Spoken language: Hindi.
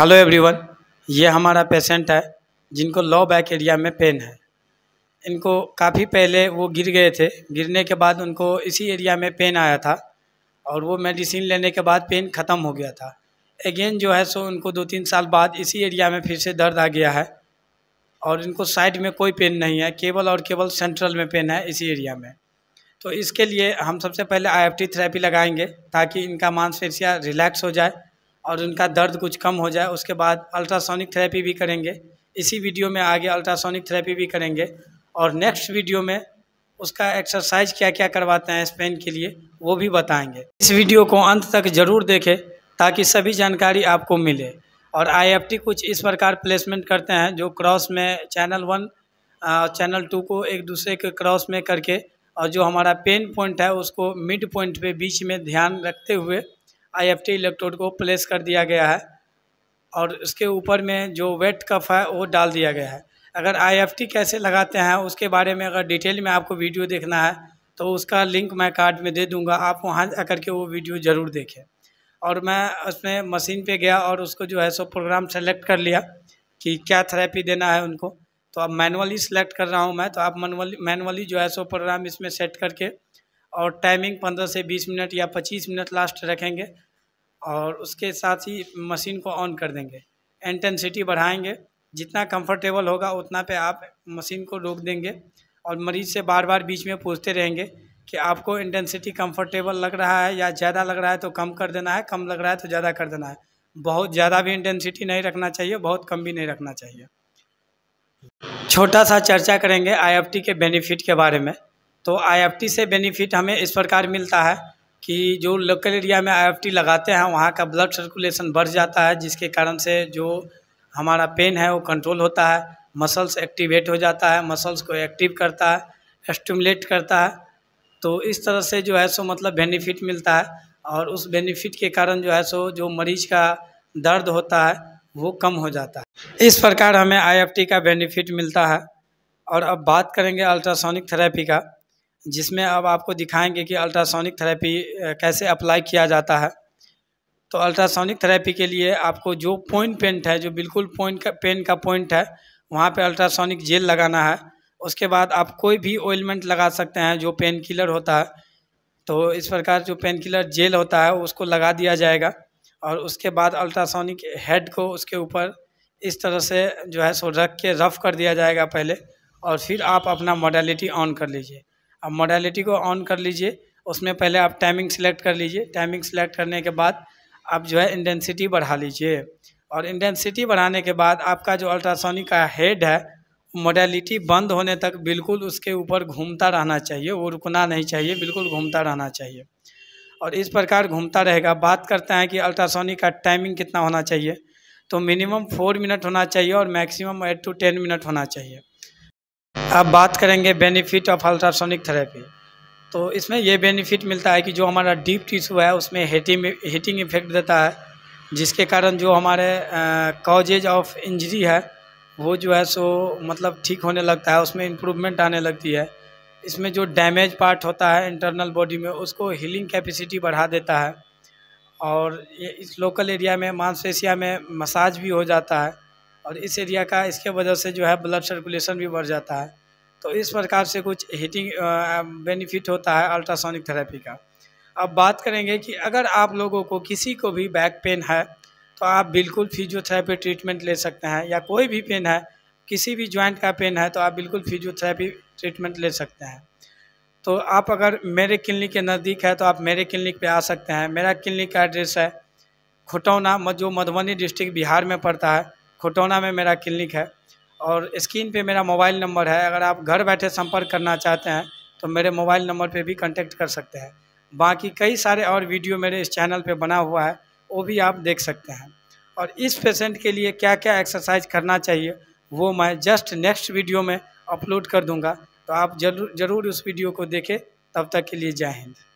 हेलो एवरीवन ये हमारा पेशेंट है जिनको लो बैक एरिया में पेन है इनको काफ़ी पहले वो गिर गए थे गिरने के बाद उनको इसी एरिया में पेन आया था और वो मेडिसिन लेने के बाद पेन ख़त्म हो गया था अगेन जो है सो उनको दो तीन साल बाद इसी एरिया में फिर से दर्द आ गया है और इनको साइड में कोई पेन नहीं है केवल और केवल सेंट्रल में पेन है इसी एरिया में तो इसके लिए हम सबसे पहले आई एफ टी थेरेपी लगाएंगे ताकि इनका मांसपेशियाँ रिलैक्स हो जाए और उनका दर्द कुछ कम हो जाए उसके बाद अल्ट्रासोनिक थेरेपी भी करेंगे इसी वीडियो में आगे अल्ट्रासोनिक थेरेपी भी करेंगे और नेक्स्ट वीडियो में उसका एक्सरसाइज क्या क्या करवाते हैं स्पेन के लिए वो भी बताएंगे इस वीडियो को अंत तक ज़रूर देखें ताकि सभी जानकारी आपको मिले और आईएफटी कुछ इस प्रकार प्लेसमेंट करते हैं जो क्रॉस में चैनल वन चैनल टू को एक दूसरे के क्रॉस में करके और जो हमारा पेन पॉइंट है उसको मिड पॉइंट पे बीच में ध्यान रखते हुए आईएफटी इलेक्ट्रोड को प्लेस कर दिया गया है और इसके ऊपर में जो वेट कफ है वो डाल दिया गया है अगर आईएफटी कैसे लगाते हैं उसके बारे में अगर डिटेल में आपको वीडियो देखना है तो उसका लिंक मैं कार्ड में दे दूँगा आप वहाँ आकर के वो वीडियो ज़रूर देखें और मैं उसमें मशीन पर गया और उसको जो है सो प्रोग्राम सेलेक्ट कर लिया कि क्या थेरेपी देना है उनको तो अब मैनुअली सेलेक्ट कर रहा हूँ मैं तो आप मैनुअली मैनुअली जो है सो प्रोग्राम इसमें सेट करके और टाइमिंग पंद्रह से बीस मिनट या पच्चीस मिनट लास्ट रखेंगे और उसके साथ ही मशीन को ऑन कर देंगे इंटेंसिटी बढ़ाएंगे जितना कंफर्टेबल होगा उतना पे आप मशीन को रोक देंगे और मरीज़ से बार बार बीच में पूछते रहेंगे कि आपको इंटेंसिटी कंफर्टेबल लग रहा है या ज़्यादा लग रहा है तो कम कर देना है कम लग रहा है तो ज़्यादा कर देना है बहुत ज़्यादा भी इंटेंसिटी नहीं रखना चाहिए बहुत कम भी नहीं रखना चाहिए छोटा सा चर्चा करेंगे आई के बेनिफिट के बारे में तो आई से बेनिफिट हमें इस प्रकार मिलता है कि जो लोकल एरिया में आई लगाते हैं वहाँ का ब्लड सर्कुलेशन बढ़ जाता है जिसके कारण से जो हमारा पेन है वो कंट्रोल होता है मसल्स एक्टिवेट हो जाता है मसल्स को एक्टिव करता है स्टिमुलेट करता है तो इस तरह से जो है सो मतलब बेनिफिट मिलता है और उस बेनिफिट के कारण जो है सो जो मरीज का दर्द होता है वो कम हो जाता है इस प्रकार हमें आईएफटी का बेनिफिट मिलता है और अब बात करेंगे अल्ट्रासोनिक थेरेपी का जिसमें अब आपको दिखाएंगे कि अल्ट्रासोनिक थेरेपी कैसे अप्लाई किया जाता है तो अल्ट्रासोनिक थेरेपी के लिए आपको जो पॉइंट पेंट है जो बिल्कुल पॉइंट का पेन का पॉइंट है वहाँ पे अल्ट्रासोनिक जेल लगाना है उसके बाद आप कोई भी ऑयलमेंट लगा सकते हैं जो पेन किलर होता है तो इस प्रकार जो पेन किलर जेल होता है उसको लगा दिया जाएगा और उसके बाद अल्ट्रासोनिक हेड को उसके ऊपर इस तरह से जो है सो रख के रफ़ कर दिया जाएगा पहले और फिर आप अपना मॉडलिटी ऑन कर लीजिए अब मोडालिटी को ऑन कर लीजिए उसमें पहले आप टाइमिंग सिलेक्ट कर लीजिए टाइमिंग सिलेक्ट करने के बाद आप जो है इंटेंसिटी बढ़ा लीजिए और इंटेंसिटी बढ़ाने के बाद आपका जो अल्ट्रासोनिक का हेड है मोडलिटी बंद होने तक बिल्कुल उसके ऊपर घूमता रहना चाहिए वो रुकना नहीं चाहिए बिल्कुल घूमता रहना चाहिए और इस प्रकार घूमता रहेगा बात करते हैं कि अल्ट्रासोनिक का टाइमिंग कितना होना चाहिए तो मिनिमम फोर मिनट होना चाहिए और maximum eight to ten minute होना चाहिए अब बात करेंगे बेनिफिट ऑफ अल्ट्रासोनिक थेरेपी तो इसमें यह बेनिफिट मिलता है कि जो हमारा डीप टिश्यू है उसमें हीटिंग हीटिंग इफेक्ट देता है जिसके कारण जो हमारे कॉजेज ऑफ इंजरी है वो जो है सो मतलब ठीक होने लगता है उसमें इम्प्रूवमेंट आने लगती है इसमें जो डैमेज पार्ट होता है इंटरनल बॉडी में उसको हीलिंग कैपेसिटी बढ़ा देता है और ये इस लोकल एरिया में मांसपेशिया में मसाज भी हो जाता है और इस एरिया का इसके वजह से जो है ब्लड सर्कुलेशन भी बढ़ जाता है तो इस प्रकार से कुछ हीटिंग बेनिफिट होता है अल्ट्रासोनिक थेरेपी का अब बात करेंगे कि अगर आप लोगों को किसी को भी बैक पेन है तो आप बिल्कुल फिजियोथेरेपी ट्रीटमेंट ले सकते हैं या कोई भी पेन है किसी भी जॉइंट का पेन है तो आप बिल्कुल फिजियोथेरेपी ट्रीटमेंट ले सकते हैं तो आप अगर मेरे क्लिनिक के नज़दीक है तो आप मेरे क्लिनिक पे आ सकते हैं मेरा क्लिनिक का एड्रेस है खुटौना जो मधुबनी डिस्ट्रिक्ट बिहार में पड़ता है खुटौना में मेरा क्लिनिक है और स्क्रीन पे मेरा मोबाइल नंबर है अगर आप घर बैठे संपर्क करना चाहते हैं तो मेरे मोबाइल नंबर पे भी कांटेक्ट कर सकते हैं बाकी कई सारे और वीडियो मेरे इस चैनल पे बना हुआ है वो भी आप देख सकते हैं और इस पेशेंट के लिए क्या क्या एक्सरसाइज करना चाहिए वो मैं जस्ट नेक्स्ट वीडियो में अपलोड कर दूँगा तो आप जरूर जरूर उस वीडियो को देखें तब तक के लिए जय हिंद